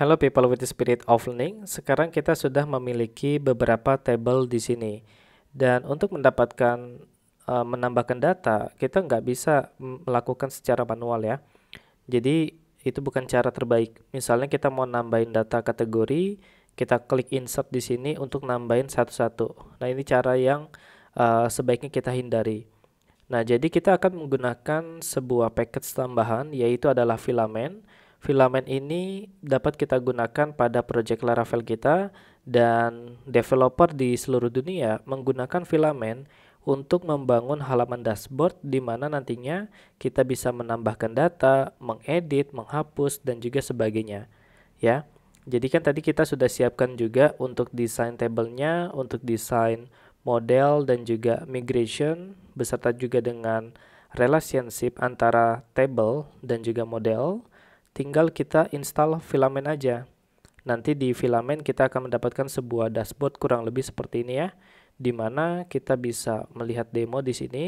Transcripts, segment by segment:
Hello people with the spirit of learning. Sekarang kita sudah memiliki beberapa table di sini. Dan untuk mendapatkan uh, menambahkan data, kita nggak bisa melakukan secara manual ya. Jadi itu bukan cara terbaik. Misalnya kita mau nambahin data kategori, kita klik insert di sini untuk nambahin satu-satu. Nah, ini cara yang uh, sebaiknya kita hindari. Nah, jadi kita akan menggunakan sebuah package tambahan yaitu adalah filament. Filamen ini dapat kita gunakan pada project Laravel kita dan developer di seluruh dunia menggunakan filamen untuk membangun halaman dashboard di mana nantinya kita bisa menambahkan data, mengedit, menghapus dan juga sebagainya. Ya. Jadi kan tadi kita sudah siapkan juga untuk desain tabelnya, untuk desain model dan juga migration beserta juga dengan relationship antara table dan juga model tinggal kita install filamen aja. Nanti di filamen kita akan mendapatkan sebuah dashboard kurang lebih seperti ini ya, di mana kita bisa melihat demo di sini.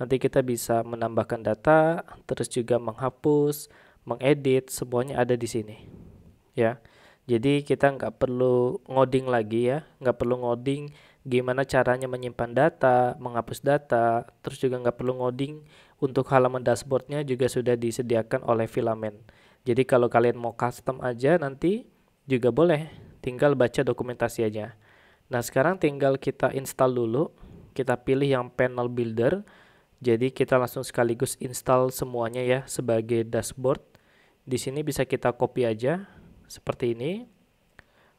Nanti kita bisa menambahkan data, terus juga menghapus, mengedit, semuanya ada di sini. Ya, jadi kita nggak perlu ngoding lagi ya, nggak perlu ngoding gimana caranya menyimpan data, menghapus data, terus juga nggak perlu ngoding untuk halaman dashboardnya juga sudah disediakan oleh filament. Jadi kalau kalian mau custom aja nanti juga boleh, tinggal baca dokumentasi aja. Nah, sekarang tinggal kita install dulu. Kita pilih yang panel builder. Jadi kita langsung sekaligus install semuanya ya sebagai dashboard. Di sini bisa kita copy aja seperti ini.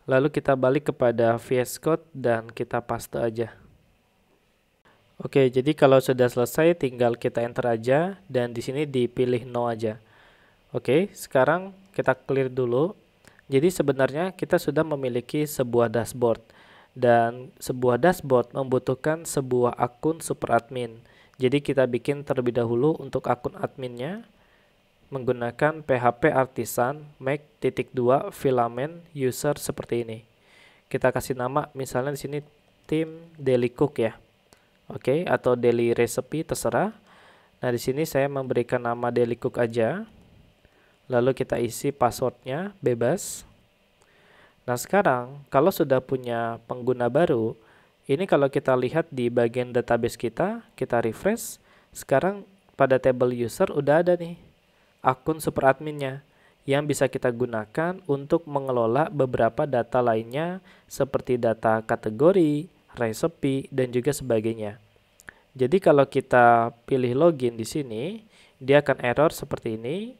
Lalu kita balik kepada VS Code dan kita paste aja. Oke, jadi kalau sudah selesai tinggal kita enter aja dan di sini dipilih no aja. Oke, sekarang kita clear dulu. Jadi sebenarnya kita sudah memiliki sebuah dashboard dan sebuah dashboard membutuhkan sebuah akun super admin. Jadi kita bikin terlebih dahulu untuk akun adminnya menggunakan PHP artisan make titik dua filament user seperti ini. Kita kasih nama misalnya di sini tim daily cook ya. Oke, okay, atau daily recipe terserah. Nah, di sini saya memberikan nama daily cook aja lalu kita isi passwordnya bebas. Nah sekarang kalau sudah punya pengguna baru, ini kalau kita lihat di bagian database kita, kita refresh, sekarang pada table user udah ada nih akun super adminnya yang bisa kita gunakan untuk mengelola beberapa data lainnya seperti data kategori, resepi, dan juga sebagainya. Jadi kalau kita pilih login di sini, dia akan error seperti ini,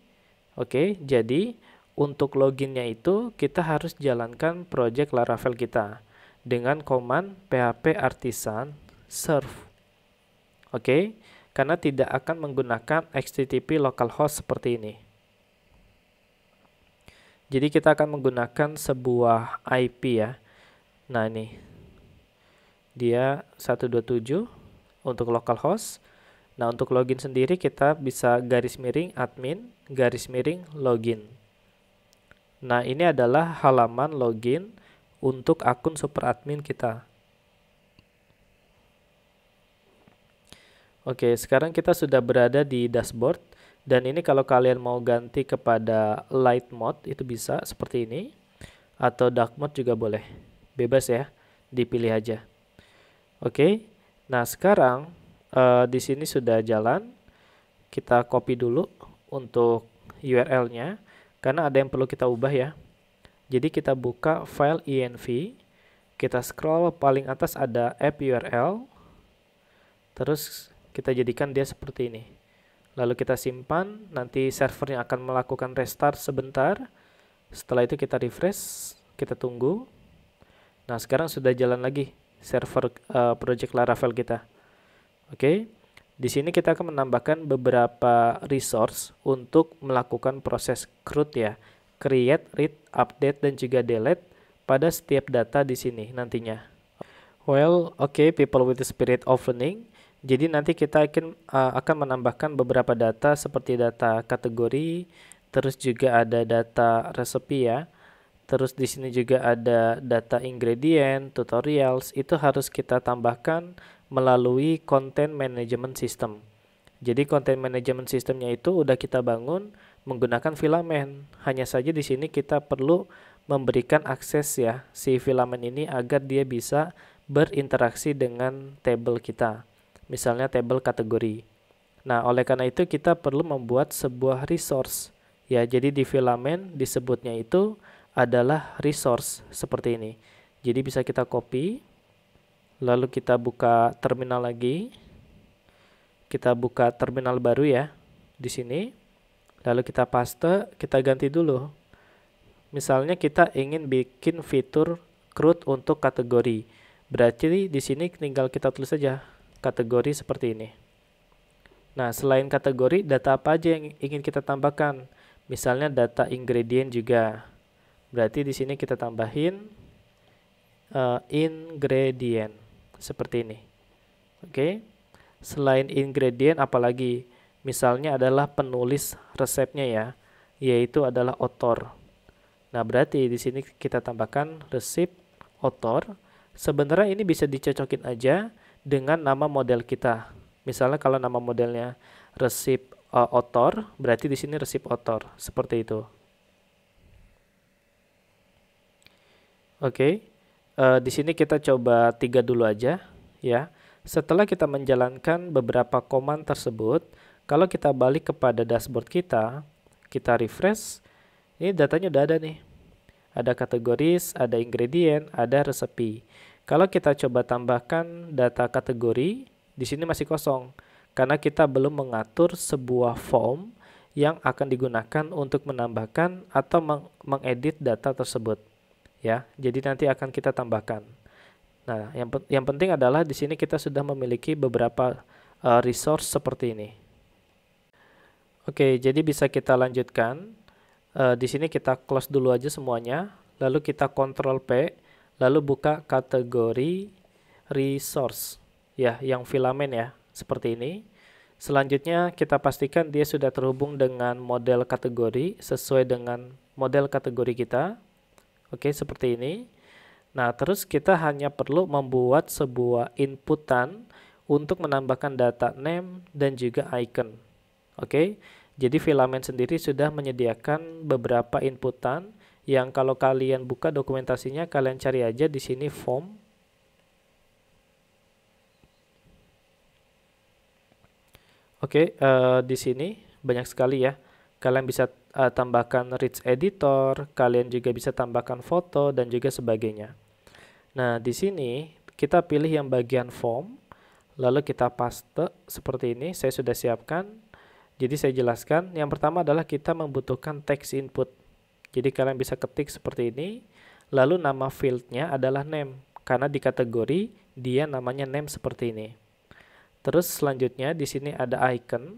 Oke, jadi untuk loginnya itu kita harus jalankan project Laravel kita dengan command php artisan serve. Oke, karena tidak akan menggunakan http localhost seperti ini. Jadi kita akan menggunakan sebuah IP ya. Nah, ini. Dia 127 untuk localhost Nah, untuk login sendiri kita bisa garis miring admin, garis miring login. Nah, ini adalah halaman login untuk akun super admin kita. Oke, sekarang kita sudah berada di dashboard dan ini kalau kalian mau ganti kepada light mode itu bisa seperti ini atau dark mode juga boleh. Bebas ya, dipilih aja. Oke. Nah, sekarang uh, di sini sudah jalan. Kita copy dulu untuk URL-nya karena ada yang perlu kita ubah ya. Jadi kita buka file env, kita scroll paling atas ada app URL. Terus kita jadikan dia seperti ini. Lalu kita simpan, nanti servernya akan melakukan restart sebentar. Setelah itu kita refresh, kita tunggu. Nah, sekarang sudah jalan lagi server uh, project Laravel kita. Oke. Di sini kita akan menambahkan beberapa resource untuk melakukan proses CRUD ya. Create, read, update, dan juga delete pada setiap data di sini nantinya. Well, oke okay, people with the spirit of learning. Jadi nanti kita akan uh, akan menambahkan beberapa data seperti data kategori, terus juga ada data resepi ya. Terus di sini juga ada data ingredient, tutorials, itu harus kita tambahkan melalui content management system. Jadi content management systemnya itu udah kita bangun menggunakan filament. Hanya saja di sini kita perlu memberikan akses ya si filament ini agar dia bisa berinteraksi dengan table kita. Misalnya table kategori. Nah, oleh karena itu kita perlu membuat sebuah resource. Ya, jadi di filament disebutnya itu adalah resource seperti ini. Jadi bisa kita copy lalu kita buka terminal lagi kita buka terminal baru ya di sini lalu kita paste kita ganti dulu misalnya kita ingin bikin fitur CRUD untuk kategori berarti di sini tinggal kita tulis saja kategori seperti ini nah selain kategori data apa aja yang ingin kita tambahkan misalnya data ingredient juga berarti di sini kita tambahin uh, ingredient seperti ini. Oke. Okay. Selain ingredient apalagi misalnya adalah penulis resepnya ya, yaitu adalah author. Nah, berarti di sini kita tambahkan resep author. Sebenarnya ini bisa dicocokin aja dengan nama model kita. Misalnya kalau nama modelnya resep uh, otor, berarti di sini resep author seperti itu. Oke. Okay uh, di sini kita coba tiga dulu aja ya. Setelah kita menjalankan beberapa komand tersebut, kalau kita balik kepada dashboard kita, kita refresh, ini datanya udah ada nih. Ada kategoris, ada ingredient, ada resepi. Kalau kita coba tambahkan data kategori, di sini masih kosong karena kita belum mengatur sebuah form yang akan digunakan untuk menambahkan atau mengedit data tersebut ya. Jadi nanti akan kita tambahkan. Nah, yang pe yang penting adalah di sini kita sudah memiliki beberapa uh, resource seperti ini. Oke, jadi bisa kita lanjutkan. Uh, di sini kita close dulu aja semuanya, lalu kita control P, lalu buka kategori resource ya, yang filamen ya, seperti ini. Selanjutnya kita pastikan dia sudah terhubung dengan model kategori sesuai dengan model kategori kita. Oke, seperti ini. Nah, terus kita hanya perlu membuat sebuah inputan untuk menambahkan data name dan juga icon. Oke, jadi filament sendiri sudah menyediakan beberapa inputan yang kalau kalian buka dokumentasinya, kalian cari aja di sini form. Oke, uh, di sini banyak sekali ya. Kalian bisa uh, tambahkan rich editor, kalian juga bisa tambahkan foto dan juga sebagainya. Nah, di sini kita pilih yang bagian form, lalu kita paste seperti ini. Saya sudah siapkan. Jadi saya jelaskan, yang pertama adalah kita membutuhkan text input. Jadi kalian bisa ketik seperti ini, lalu nama fieldnya adalah name, karena di kategori dia namanya name seperti ini. Terus selanjutnya di sini ada icon,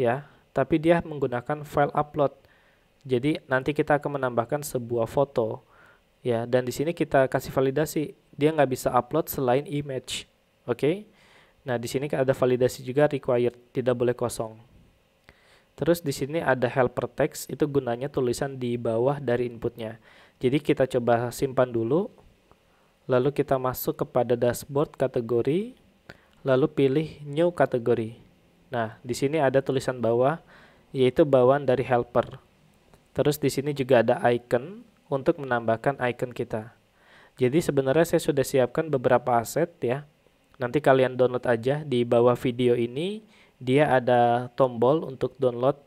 ya, tapi dia menggunakan file upload. Jadi nanti kita akan menambahkan sebuah foto ya dan di sini kita kasih validasi dia nggak bisa upload selain image. Oke. Okay? Nah, di sini ada validasi juga required, tidak boleh kosong. Terus di sini ada helper text, itu gunanya tulisan di bawah dari inputnya. Jadi kita coba simpan dulu, lalu kita masuk kepada dashboard kategori, lalu pilih new kategori. Nah, di sini ada tulisan bawah, yaitu bawaan dari helper. Terus di sini juga ada icon untuk menambahkan icon kita. Jadi sebenarnya saya sudah siapkan beberapa aset ya. Nanti kalian download aja di bawah video ini dia ada tombol untuk download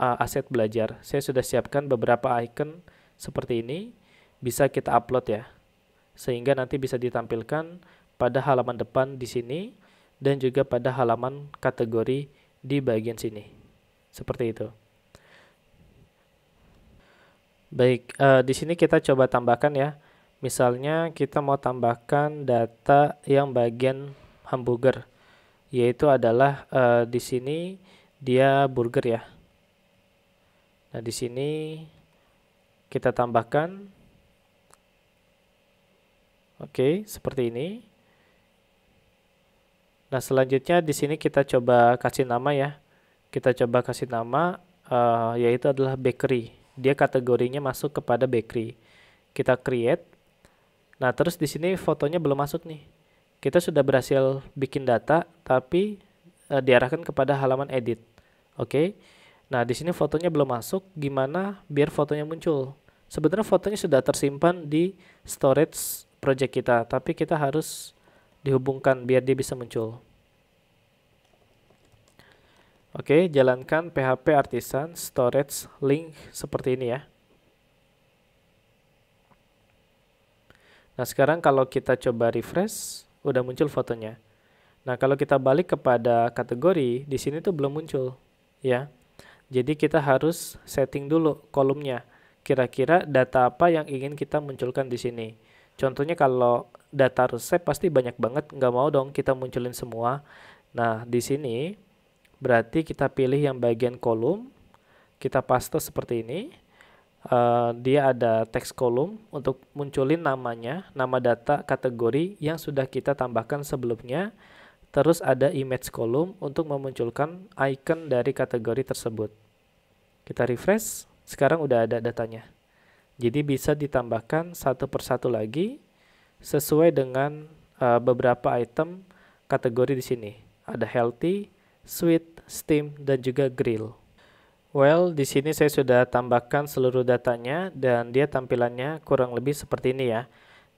uh, aset belajar. Saya sudah siapkan beberapa icon seperti ini bisa kita upload ya. Sehingga nanti bisa ditampilkan pada halaman depan di sini dan juga pada halaman kategori di bagian sini. Seperti itu. Baik, uh, di sini kita coba tambahkan ya. Misalnya kita mau tambahkan data yang bagian hamburger, yaitu adalah uh, di sini dia burger ya. Nah di sini kita tambahkan, oke seperti ini. Nah selanjutnya di sini kita coba kasih nama ya. Kita coba kasih nama uh, yaitu adalah bakery. Dia kategorinya masuk kepada bakery. Kita create. Nah, terus di sini fotonya belum masuk nih. Kita sudah berhasil bikin data tapi e, diarahkan kepada halaman edit. Oke. Okay? Nah, di sini fotonya belum masuk. Gimana biar fotonya muncul? Sebenarnya fotonya sudah tersimpan di storage project kita, tapi kita harus dihubungkan biar dia bisa muncul. Oke, jalankan PHP artisan storage link seperti ini ya. Nah, sekarang kalau kita coba refresh, udah muncul fotonya. Nah, kalau kita balik kepada kategori, di sini tuh belum muncul, ya. Jadi kita harus setting dulu kolomnya. Kira-kira data apa yang ingin kita munculkan di sini. Contohnya kalau data resep pasti banyak banget, nggak mau dong kita munculin semua. Nah, di sini Berarti kita pilih yang bagian kolom, kita paste seperti ini. Uh, dia ada teks kolom untuk munculin namanya, nama data kategori yang sudah kita tambahkan sebelumnya. Terus ada image kolom untuk memunculkan icon dari kategori tersebut. Kita refresh, sekarang udah ada datanya. Jadi bisa ditambahkan satu persatu lagi sesuai dengan uh, beberapa item kategori di sini. Ada healthy, Sweet, Steam, dan juga Grill. Well, di sini saya sudah tambahkan seluruh datanya dan dia tampilannya kurang lebih seperti ini ya.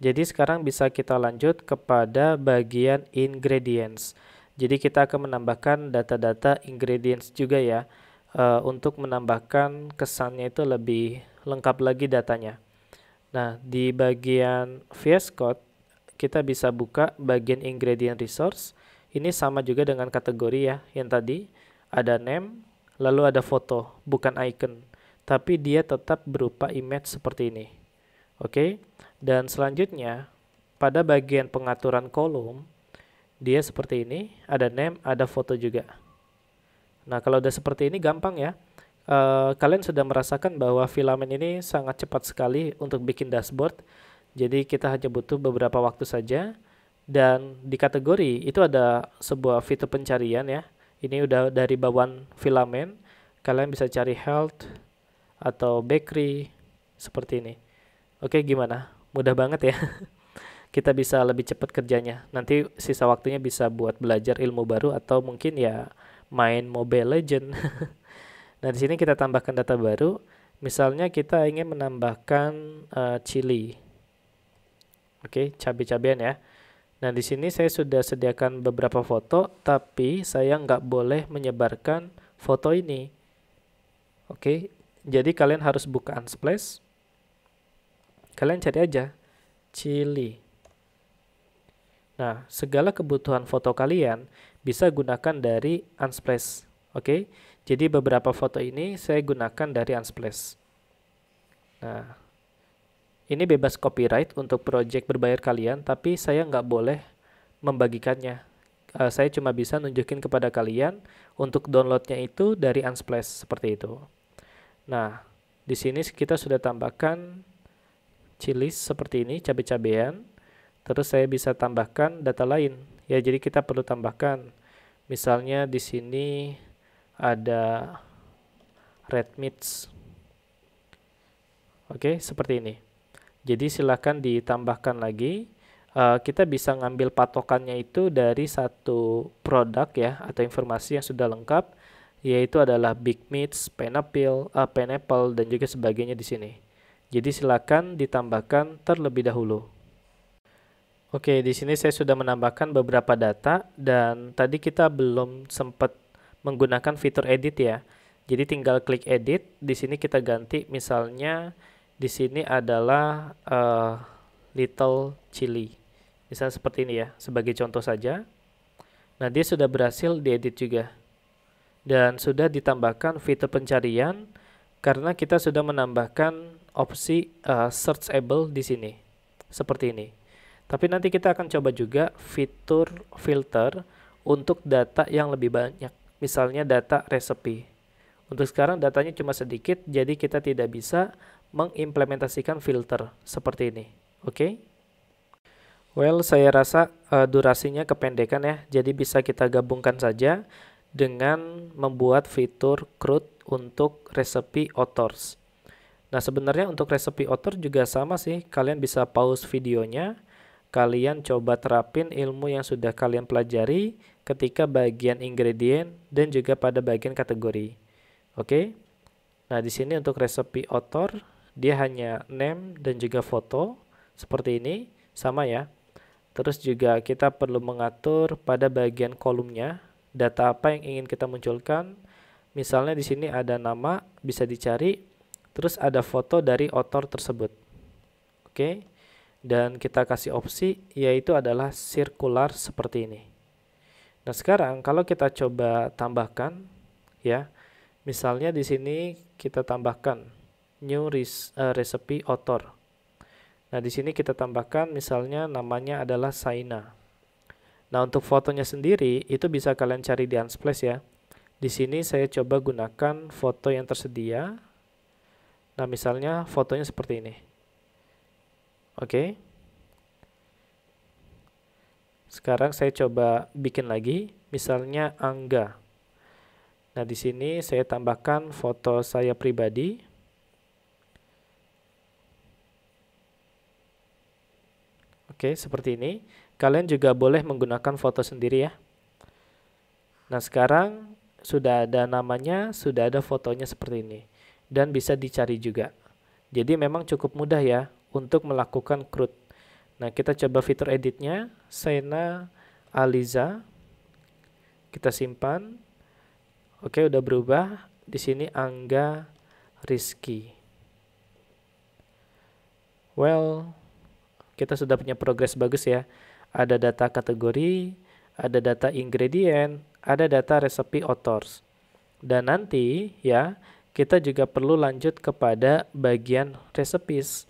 Jadi sekarang bisa kita lanjut kepada bagian ingredients. Jadi kita akan menambahkan data-data ingredients juga ya uh, untuk menambahkan kesannya itu lebih lengkap lagi datanya. Nah, di bagian VS Code kita bisa buka bagian ingredient resource ini sama juga dengan kategori ya, yang tadi ada name, lalu ada foto, bukan icon. Tapi dia tetap berupa image seperti ini. Oke, dan selanjutnya pada bagian pengaturan kolom, dia seperti ini, ada name, ada foto juga. Nah, kalau udah seperti ini gampang ya. E, kalian sudah merasakan bahwa filamen ini sangat cepat sekali untuk bikin dashboard. Jadi kita hanya butuh beberapa waktu saja dan di kategori itu ada sebuah fitur pencarian ya. Ini udah dari bawaan filamen. Kalian bisa cari health atau bakery seperti ini. Oke, gimana? Mudah banget ya. Kita bisa lebih cepat kerjanya. Nanti sisa waktunya bisa buat belajar ilmu baru atau mungkin ya main Mobile Legend. nah, di sini kita tambahkan data baru. Misalnya kita ingin menambahkan uh, chili. Oke, cabai-cabian ya. Nah, di sini saya sudah sediakan beberapa foto, tapi saya nggak boleh menyebarkan foto ini. Oke, jadi kalian harus buka Unsplash. Kalian cari aja Chili. Nah, segala kebutuhan foto kalian bisa gunakan dari Unsplash. Oke, jadi beberapa foto ini saya gunakan dari Unsplash. Nah, ini bebas copyright untuk project berbayar kalian, tapi saya nggak boleh membagikannya. Uh, saya cuma bisa nunjukin kepada kalian untuk downloadnya itu dari Unsplash seperti itu. Nah, di sini kita sudah tambahkan cilis seperti ini, cabai-cabean. Terus saya bisa tambahkan data lain. Ya, jadi kita perlu tambahkan. Misalnya di sini ada red meats. Oke, seperti ini. Jadi silakan ditambahkan lagi. Uh, kita bisa ngambil patokannya itu dari satu produk ya atau informasi yang sudah lengkap yaitu adalah Big Meats, Pineapple, uh, Pineapple dan juga sebagainya di sini. Jadi silakan ditambahkan terlebih dahulu. Oke, di sini saya sudah menambahkan beberapa data dan tadi kita belum sempat menggunakan fitur edit ya. Jadi tinggal klik edit, di sini kita ganti misalnya di sini adalah uh, little chili. misal seperti ini ya, sebagai contoh saja. Nah, dia sudah berhasil diedit juga. Dan sudah ditambahkan fitur pencarian karena kita sudah menambahkan opsi uh, searchable di sini. Seperti ini. Tapi nanti kita akan coba juga fitur filter untuk data yang lebih banyak. Misalnya data resepi. Untuk sekarang datanya cuma sedikit, jadi kita tidak bisa mengimplementasikan filter seperti ini. Oke. Okay? Well, saya rasa uh, durasinya kependekan ya. Jadi bisa kita gabungkan saja dengan membuat fitur CRUD untuk resepi authors. Nah, sebenarnya untuk resepi author juga sama sih. Kalian bisa pause videonya. Kalian coba terapin ilmu yang sudah kalian pelajari ketika bagian ingredient dan juga pada bagian kategori. Oke. Okay? Nah, di sini untuk resepi author dia hanya name dan juga foto seperti ini sama ya terus juga kita perlu mengatur pada bagian kolomnya data apa yang ingin kita munculkan misalnya di sini ada nama bisa dicari terus ada foto dari author tersebut oke dan kita kasih opsi yaitu adalah circular seperti ini nah sekarang kalau kita coba tambahkan ya misalnya di sini kita tambahkan new res, uh, recipe author. Nah, di sini kita tambahkan misalnya namanya adalah Saina. Nah, untuk fotonya sendiri itu bisa kalian cari di Unsplash ya. Di sini saya coba gunakan foto yang tersedia. Nah, misalnya fotonya seperti ini. Oke. Okay. Sekarang saya coba bikin lagi, misalnya Angga. Nah, di sini saya tambahkan foto saya pribadi. Oke, seperti ini. Kalian juga boleh menggunakan foto sendiri ya. Nah, sekarang sudah ada namanya, sudah ada fotonya seperti ini. Dan bisa dicari juga. Jadi memang cukup mudah ya untuk melakukan CRUD. Nah, kita coba fitur editnya. Sena Aliza. Kita simpan. Oke, udah berubah. Di sini Angga Rizky. Well, kita sudah punya progres bagus ya. Ada data kategori, ada data ingredient, ada data resepi authors. Dan nanti ya, kita juga perlu lanjut kepada bagian recipes.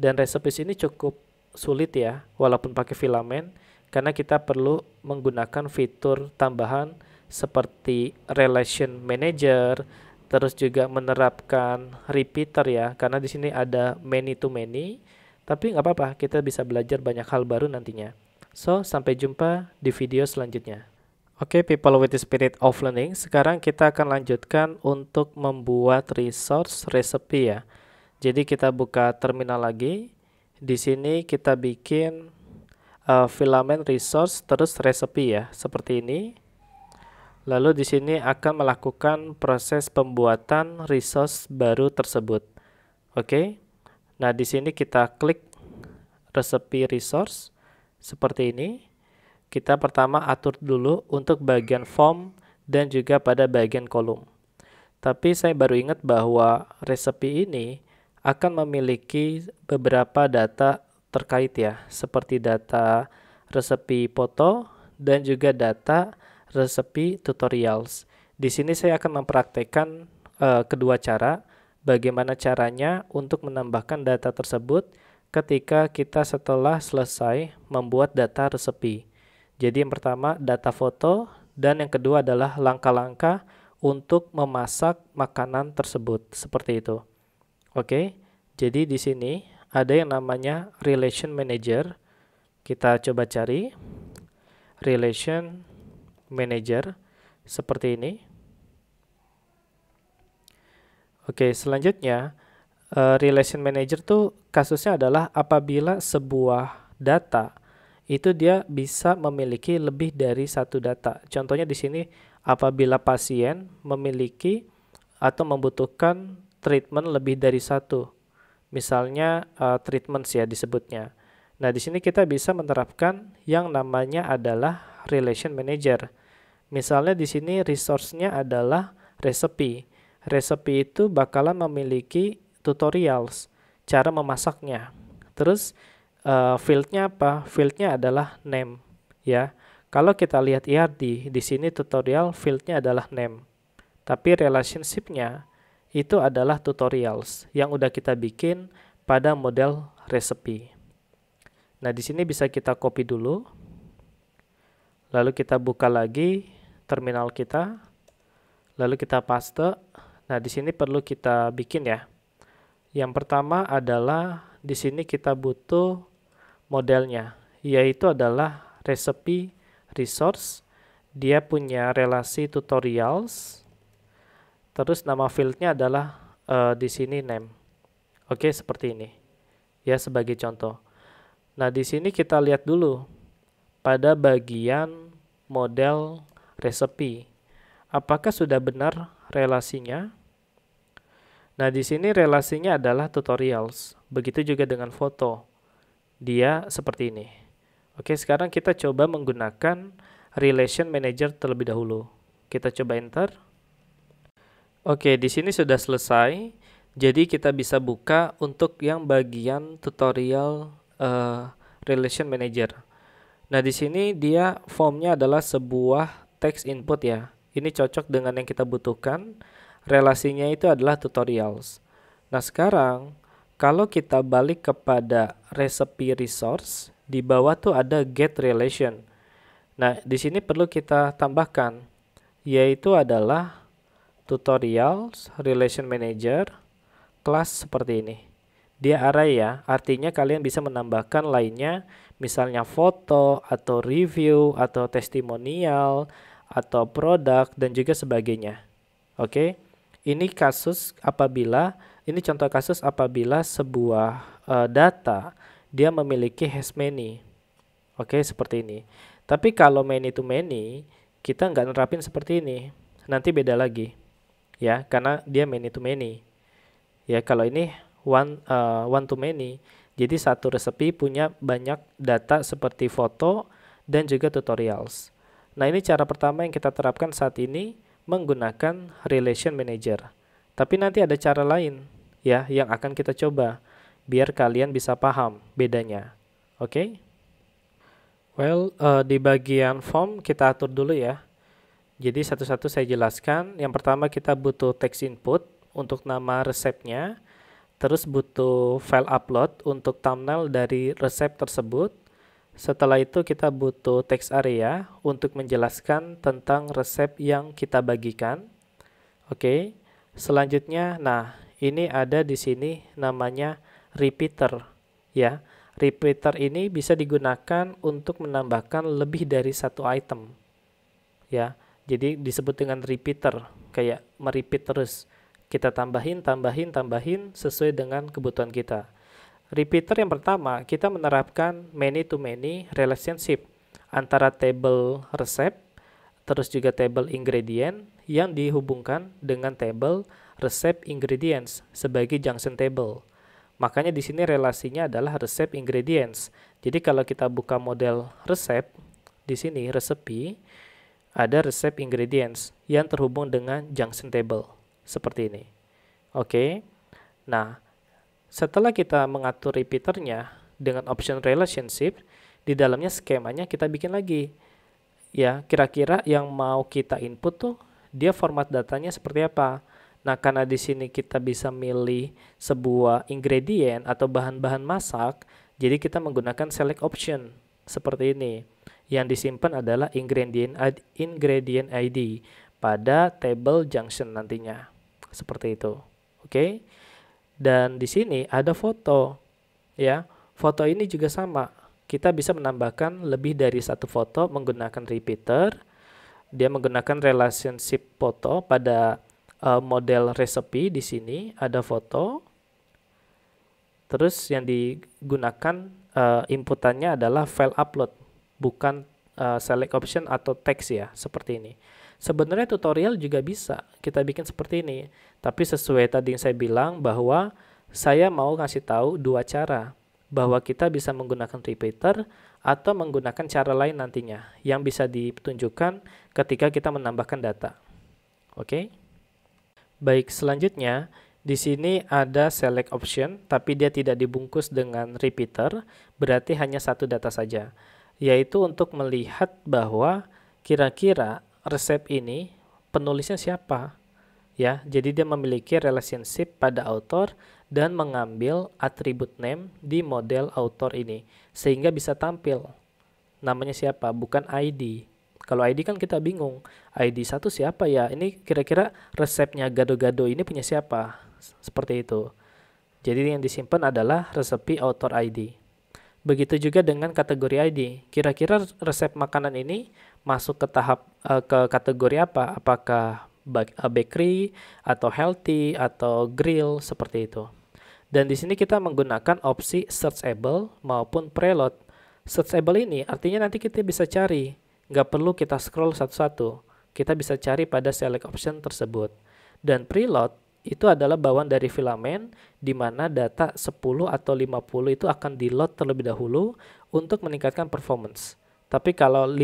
Dan recipes ini cukup sulit ya, walaupun pakai filamen, karena kita perlu menggunakan fitur tambahan seperti relation manager, terus juga menerapkan repeater ya, karena di sini ada many to many, tapi nggak apa-apa, kita bisa belajar banyak hal baru nantinya. So, sampai jumpa di video selanjutnya. Oke, okay, people with the spirit of learning, sekarang kita akan lanjutkan untuk membuat resource recipe ya. Jadi kita buka terminal lagi. Di sini kita bikin uh, filament resource terus recipe ya, seperti ini. Lalu di sini akan melakukan proses pembuatan resource baru tersebut. Oke. Okay? Nah, di sini kita klik resepi resource seperti ini. Kita pertama atur dulu untuk bagian form dan juga pada bagian kolom. Tapi saya baru ingat bahwa resepi ini akan memiliki beberapa data terkait ya, seperti data resepi foto dan juga data resepi tutorials. Di sini saya akan mempraktekkan uh, kedua cara bagaimana caranya untuk menambahkan data tersebut ketika kita setelah selesai membuat data resepi. Jadi yang pertama data foto dan yang kedua adalah langkah-langkah untuk memasak makanan tersebut seperti itu. Oke. Jadi di sini ada yang namanya relation manager. Kita coba cari relation manager seperti ini. Oke, selanjutnya uh, relation manager tuh kasusnya adalah apabila sebuah data itu dia bisa memiliki lebih dari satu data. Contohnya di sini apabila pasien memiliki atau membutuhkan treatment lebih dari satu. Misalnya uh, treatments ya disebutnya. Nah, di sini kita bisa menerapkan yang namanya adalah relation manager. Misalnya di sini resource-nya adalah resepi resepi itu bakalan memiliki tutorials cara memasaknya. Terus uh, fieldnya apa? Fieldnya adalah name ya. Kalau kita lihat IRD di sini tutorial fieldnya adalah name, tapi relationshipnya itu adalah tutorials yang udah kita bikin pada model resepi. Nah, di sini bisa kita copy dulu. Lalu kita buka lagi terminal kita. Lalu kita paste Nah, di sini perlu kita bikin ya. Yang pertama adalah di sini kita butuh modelnya, yaitu adalah recipe resource. Dia punya relasi tutorials. Terus nama fieldnya adalah uh, di sini name. Oke, seperti ini. Ya, sebagai contoh. Nah, di sini kita lihat dulu pada bagian model resepi. Apakah sudah benar relasinya? Nah, di sini relasinya adalah tutorials. Begitu juga dengan foto. Dia seperti ini. Oke, sekarang kita coba menggunakan relation manager terlebih dahulu. Kita coba enter. Oke, di sini sudah selesai. Jadi kita bisa buka untuk yang bagian tutorial uh, relation manager. Nah, di sini dia formnya adalah sebuah text input ya. Ini cocok dengan yang kita butuhkan relasinya itu adalah tutorials. Nah, sekarang kalau kita balik kepada recipe resource, di bawah tuh ada get relation. Nah, di sini perlu kita tambahkan, yaitu adalah tutorials relation manager kelas seperti ini. Dia array ya, artinya kalian bisa menambahkan lainnya, misalnya foto, atau review, atau testimonial, atau produk, dan juga sebagainya. Oke. Ini kasus apabila ini contoh kasus apabila sebuah uh, data dia memiliki has many. Oke, okay, seperti ini. Tapi kalau many to many, kita nggak nerapin seperti ini. Nanti beda lagi. Ya, karena dia many to many. Ya, kalau ini one uh, one to many. Jadi satu resepi punya banyak data seperti foto dan juga tutorials. Nah, ini cara pertama yang kita terapkan saat ini menggunakan Relation Manager. Tapi nanti ada cara lain ya yang akan kita coba biar kalian bisa paham bedanya. Oke? Okay? Well, uh, di bagian form kita atur dulu ya. Jadi satu-satu saya jelaskan. Yang pertama kita butuh text input untuk nama resepnya. Terus butuh file upload untuk thumbnail dari resep tersebut setelah itu kita butuh teks area untuk menjelaskan tentang resep yang kita bagikan. Oke. Okay. Selanjutnya, nah, ini ada di sini namanya repeater ya. Repeater ini bisa digunakan untuk menambahkan lebih dari satu item. Ya. Jadi disebut dengan repeater, kayak meripit terus. Kita tambahin, tambahin, tambahin sesuai dengan kebutuhan kita. Repeater yang pertama, kita menerapkan many to many relationship antara table resep terus juga table ingredient yang dihubungkan dengan table resep ingredients sebagai junction table. Makanya di sini relasinya adalah resep ingredients. Jadi kalau kita buka model resep di sini resepi ada resep ingredients yang terhubung dengan junction table seperti ini. Oke. Okay. Nah, setelah kita mengatur repeaternya dengan option relationship, di dalamnya skemanya kita bikin lagi. Ya, kira-kira yang mau kita input tuh dia format datanya seperti apa. Nah, karena di sini kita bisa milih sebuah ingredient atau bahan-bahan masak, jadi kita menggunakan select option seperti ini. Yang disimpan adalah ingredient ID, ingredient ID pada table junction nantinya. Seperti itu. Oke. Okay? Dan di sini ada foto. Ya, foto ini juga sama. Kita bisa menambahkan lebih dari satu foto menggunakan repeater. Dia menggunakan relationship foto pada uh, model resepi di sini ada foto. Terus yang digunakan uh, inputannya adalah file upload, bukan uh, select option atau text ya, seperti ini. Sebenarnya tutorial juga bisa kita bikin seperti ini. Tapi sesuai tadi yang saya bilang bahwa saya mau ngasih tahu dua cara bahwa kita bisa menggunakan repeater atau menggunakan cara lain nantinya yang bisa ditunjukkan ketika kita menambahkan data. Oke. Okay? Baik, selanjutnya di sini ada select option tapi dia tidak dibungkus dengan repeater, berarti hanya satu data saja, yaitu untuk melihat bahwa kira-kira resep ini penulisnya siapa? Ya, jadi dia memiliki relationship pada author dan mengambil atribut name di model author ini sehingga bisa tampil namanya siapa, bukan ID. Kalau ID kan kita bingung, ID satu siapa ya? Ini kira-kira resepnya gado-gado ini punya siapa? Seperti itu. Jadi yang disimpan adalah resepi author ID. Begitu juga dengan kategori ID. Kira-kira resep makanan ini masuk ke tahap uh, ke kategori apa? Apakah eh, bakery atau healthy atau grill seperti itu. Dan di sini kita menggunakan opsi searchable maupun preload. Searchable ini artinya nanti kita bisa cari, nggak perlu kita scroll satu-satu. Kita bisa cari pada select option tersebut. Dan preload itu adalah bawaan dari filament di mana data 10 atau 50 itu akan di-load terlebih dahulu untuk meningkatkan performance. Tapi kalau 5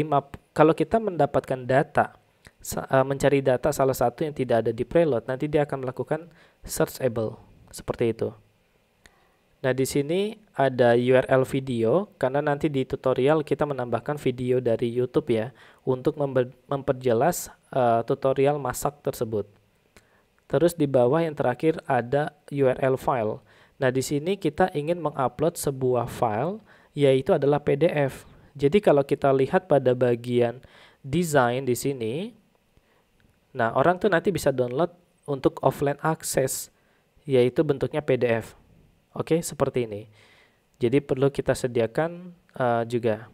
kalau kita mendapatkan data, e, mencari data salah satu yang tidak ada di preload, nanti dia akan melakukan searchable seperti itu. Nah, di sini ada URL video karena nanti di tutorial kita menambahkan video dari YouTube ya untuk memperjelas uh, tutorial masak tersebut. Terus di bawah yang terakhir ada URL file. Nah, di sini kita ingin mengupload sebuah file yaitu adalah PDF jadi kalau kita lihat pada bagian design di sini, nah orang tuh nanti bisa download untuk offline access, yaitu bentuknya PDF. Oke, okay, seperti ini. Jadi perlu kita sediakan uh, juga.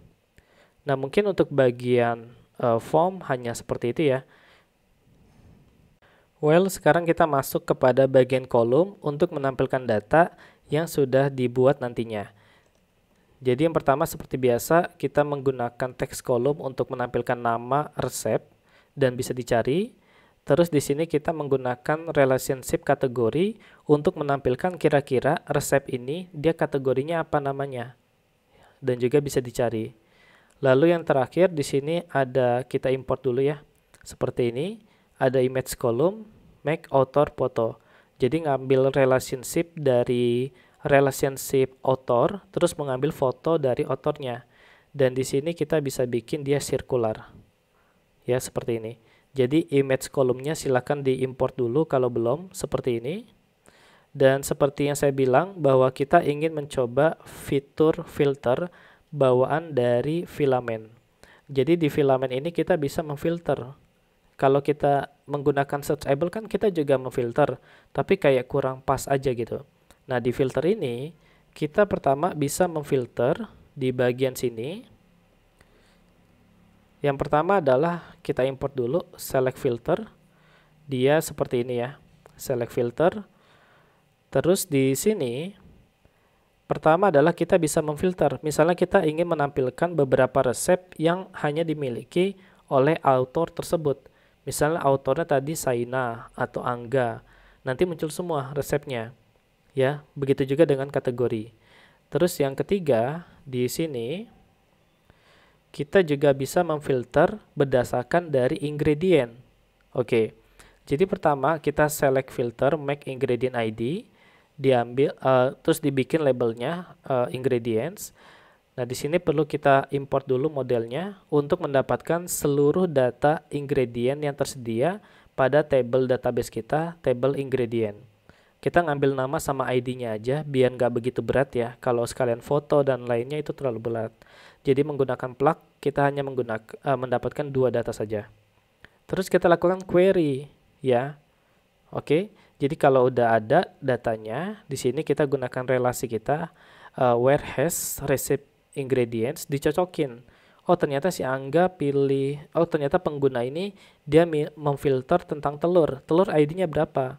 Nah mungkin untuk bagian uh, form hanya seperti itu ya. Well, sekarang kita masuk kepada bagian kolom untuk menampilkan data yang sudah dibuat nantinya. Jadi yang pertama seperti biasa kita menggunakan teks kolom untuk menampilkan nama resep dan bisa dicari. Terus di sini kita menggunakan relationship kategori untuk menampilkan kira-kira resep ini dia kategorinya apa namanya dan juga bisa dicari. Lalu yang terakhir di sini ada kita import dulu ya seperti ini ada image column make author photo. Jadi ngambil relationship dari relationship author, terus mengambil foto dari authornya. Dan di sini kita bisa bikin dia circular, Ya, seperti ini. Jadi image kolomnya silahkan diimport dulu kalau belum, seperti ini. Dan seperti yang saya bilang bahwa kita ingin mencoba fitur filter bawaan dari filamen. Jadi di filamen ini kita bisa memfilter. Kalau kita menggunakan searchable kan kita juga memfilter, tapi kayak kurang pas aja gitu. Nah, di filter ini kita pertama bisa memfilter di bagian sini. Yang pertama adalah kita import dulu select filter. Dia seperti ini ya. Select filter. Terus di sini pertama adalah kita bisa memfilter. Misalnya kita ingin menampilkan beberapa resep yang hanya dimiliki oleh author tersebut. Misalnya autornya tadi Saina atau Angga. Nanti muncul semua resepnya. Ya, begitu juga dengan kategori. Terus yang ketiga, di sini kita juga bisa memfilter berdasarkan dari ingredient. Oke. Jadi pertama kita select filter make ingredient ID, diambil uh, terus dibikin labelnya uh, ingredients. Nah, di sini perlu kita import dulu modelnya untuk mendapatkan seluruh data ingredient yang tersedia pada table database kita, table ingredient kita ngambil nama sama ID-nya aja biar nggak begitu berat ya. Kalau sekalian foto dan lainnya itu terlalu berat. Jadi menggunakan plug kita hanya menggunakan uh, eh, mendapatkan dua data saja. Terus kita lakukan query ya. Oke. Jadi kalau udah ada datanya, di sini kita gunakan relasi kita uh, where has recipe ingredients dicocokin. Oh, ternyata si Angga pilih oh ternyata pengguna ini dia memfilter tentang telur. Telur ID-nya berapa?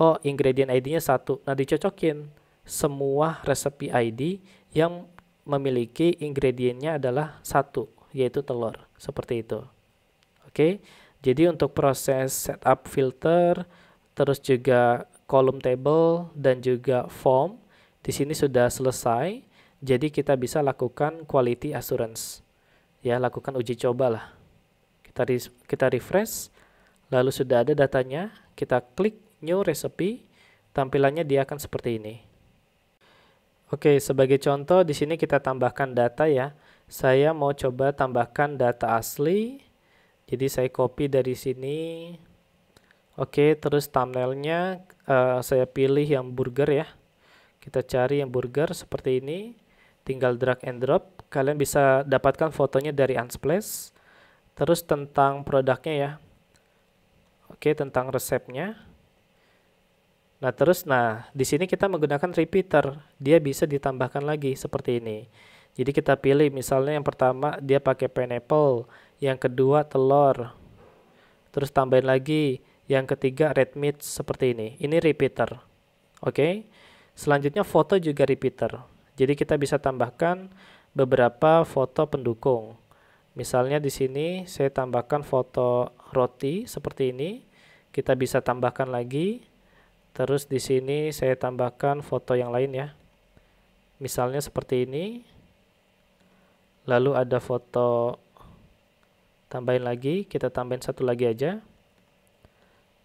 oh ingredient ID-nya satu. Nah dicocokin semua resep ID yang memiliki ingredientnya adalah satu, yaitu telur. Seperti itu. Oke, okay? jadi untuk proses setup filter, terus juga column table dan juga form, di sini sudah selesai. Jadi kita bisa lakukan quality assurance. Ya, lakukan uji coba lah. Kita, kita refresh, lalu sudah ada datanya, kita klik new recipe, tampilannya dia akan seperti ini. Oke, sebagai contoh di sini kita tambahkan data ya. Saya mau coba tambahkan data asli. Jadi saya copy dari sini. Oke, terus thumbnailnya uh, saya pilih yang burger ya. Kita cari yang burger seperti ini. Tinggal drag and drop. Kalian bisa dapatkan fotonya dari Unsplash. Terus tentang produknya ya. Oke, tentang resepnya. Nah, terus nah, di sini kita menggunakan repeater. Dia bisa ditambahkan lagi seperti ini. Jadi kita pilih misalnya yang pertama dia pakai pineapple, yang kedua telur. Terus tambahin lagi yang ketiga red meat seperti ini. Ini repeater. Oke. Okay? Selanjutnya foto juga repeater. Jadi kita bisa tambahkan beberapa foto pendukung. Misalnya di sini saya tambahkan foto roti seperti ini. Kita bisa tambahkan lagi Terus di sini saya tambahkan foto yang lain ya. Misalnya seperti ini. Lalu ada foto tambahin lagi, kita tambahin satu lagi aja.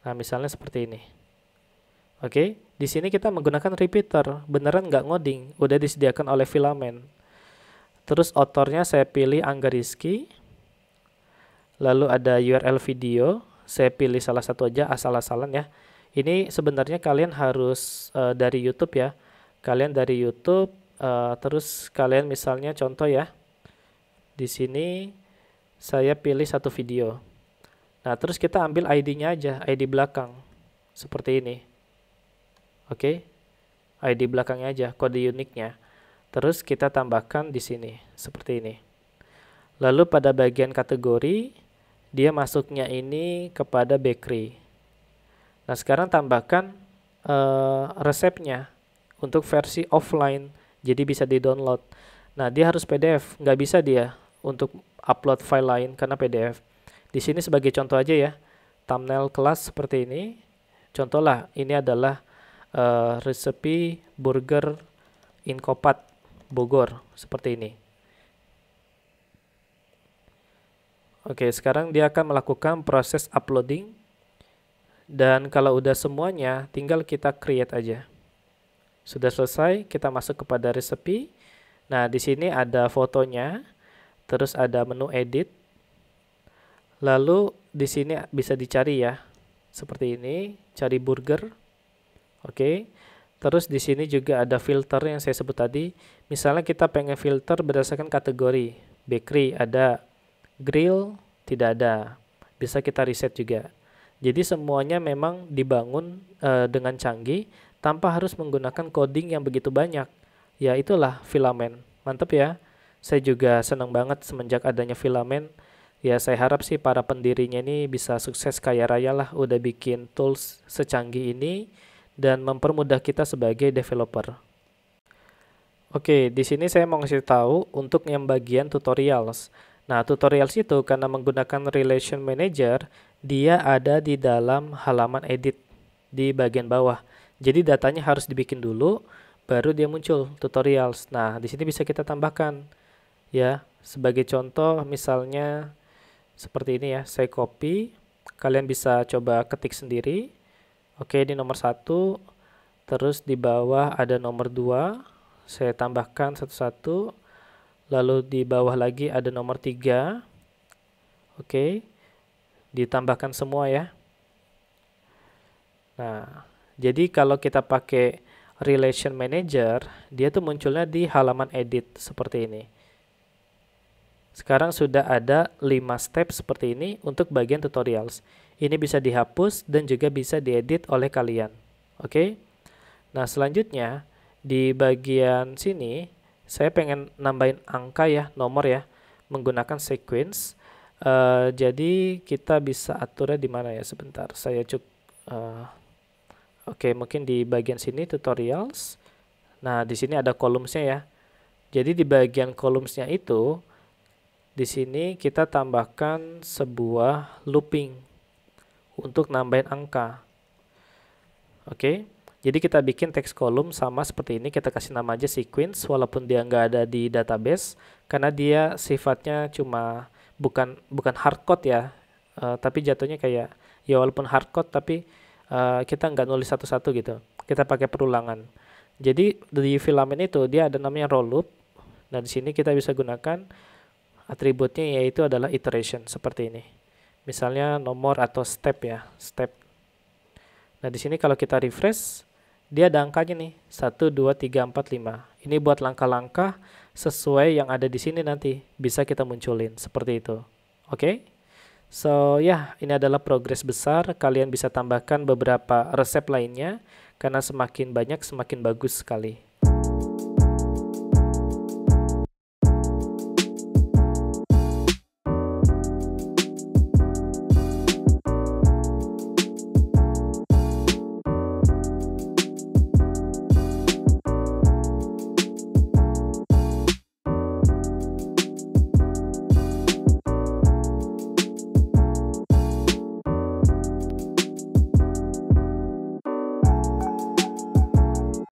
Nah, misalnya seperti ini. Oke, di sini kita menggunakan repeater, beneran nggak ngoding, udah disediakan oleh filament. Terus autornya saya pilih Angga Rizky. Lalu ada URL video, saya pilih salah satu aja asal-asalan ya. Ini sebenarnya kalian harus uh, dari YouTube ya. Kalian dari YouTube uh, terus kalian misalnya contoh ya. Di sini saya pilih satu video. Nah, terus kita ambil ID-nya aja, ID belakang. Seperti ini. Oke. Okay? ID belakangnya aja, kode uniknya. Terus kita tambahkan di sini, seperti ini. Lalu pada bagian kategori, dia masuknya ini kepada bakery. Nah, sekarang tambahkan uh, resepnya untuk versi offline, jadi bisa di-download. Nah, dia harus PDF, nggak bisa dia untuk upload file lain karena PDF. Di sini sebagai contoh aja ya, thumbnail kelas seperti ini. Contohlah, ini adalah uh, resepi burger inkopat Bogor seperti ini. Oke, sekarang dia akan melakukan proses uploading dan kalau udah semuanya, tinggal kita create aja. Sudah selesai, kita masuk kepada resepi. Nah, di sini ada fotonya, terus ada menu edit. Lalu di sini bisa dicari ya. Seperti ini, cari burger. Oke. Terus di sini juga ada filter yang saya sebut tadi. Misalnya kita pengen filter berdasarkan kategori. Bakery ada, grill tidak ada. Bisa kita reset juga. Jadi semuanya memang dibangun e, dengan canggih tanpa harus menggunakan coding yang begitu banyak. Ya itulah filamen. Mantap ya. Saya juga senang banget semenjak adanya filamen. Ya saya harap sih para pendirinya ini bisa sukses kaya raya lah udah bikin tools secanggih ini dan mempermudah kita sebagai developer. Oke, di sini saya mau kasih tahu untuk yang bagian tutorials. Nah, tutorials itu karena menggunakan Relation Manager, dia ada di dalam halaman edit di bagian bawah. Jadi datanya harus dibikin dulu, baru dia muncul tutorials. Nah, di sini bisa kita tambahkan ya. Sebagai contoh misalnya seperti ini ya, saya copy, kalian bisa coba ketik sendiri. Oke, di nomor satu, terus di bawah ada nomor 2, saya tambahkan satu-satu. Lalu di bawah lagi ada nomor 3. Oke. Okay ditambahkan semua ya. Nah, jadi kalau kita pakai relation manager, dia tuh munculnya di halaman edit seperti ini. Sekarang sudah ada 5 step seperti ini untuk bagian tutorials. Ini bisa dihapus dan juga bisa diedit oleh kalian. Oke? Okay? Nah, selanjutnya di bagian sini saya pengen nambahin angka ya, nomor ya, menggunakan sequence. Eh, jadi kita bisa aturnya di mana ya sebentar. Saya cuk uh, Oke, okay, mungkin di bagian sini tutorials. Nah, di sini ada kolomnya ya. Jadi di bagian kolomnya itu di sini kita tambahkan sebuah looping untuk nambahin angka. Oke. Okay. Jadi kita bikin teks kolom sama seperti ini, kita kasih nama aja sequence walaupun dia nggak ada di database karena dia sifatnya cuma bukan bukan hardcode ya uh, tapi jatuhnya kayak ya walaupun hardcode tapi uh, kita nggak nulis satu-satu gitu kita pakai perulangan jadi di filamen itu dia ada namanya roll loop nah di sini kita bisa gunakan atributnya yaitu adalah iteration seperti ini misalnya nomor atau step ya step nah di sini kalau kita refresh dia ada angkanya nih 1 2 3 4 5 ini buat langkah-langkah sesuai yang ada di sini nanti bisa kita munculin seperti itu. Oke? Okay? So, ya, yeah, ini adalah progres besar. Kalian bisa tambahkan beberapa resep lainnya karena semakin banyak semakin bagus sekali.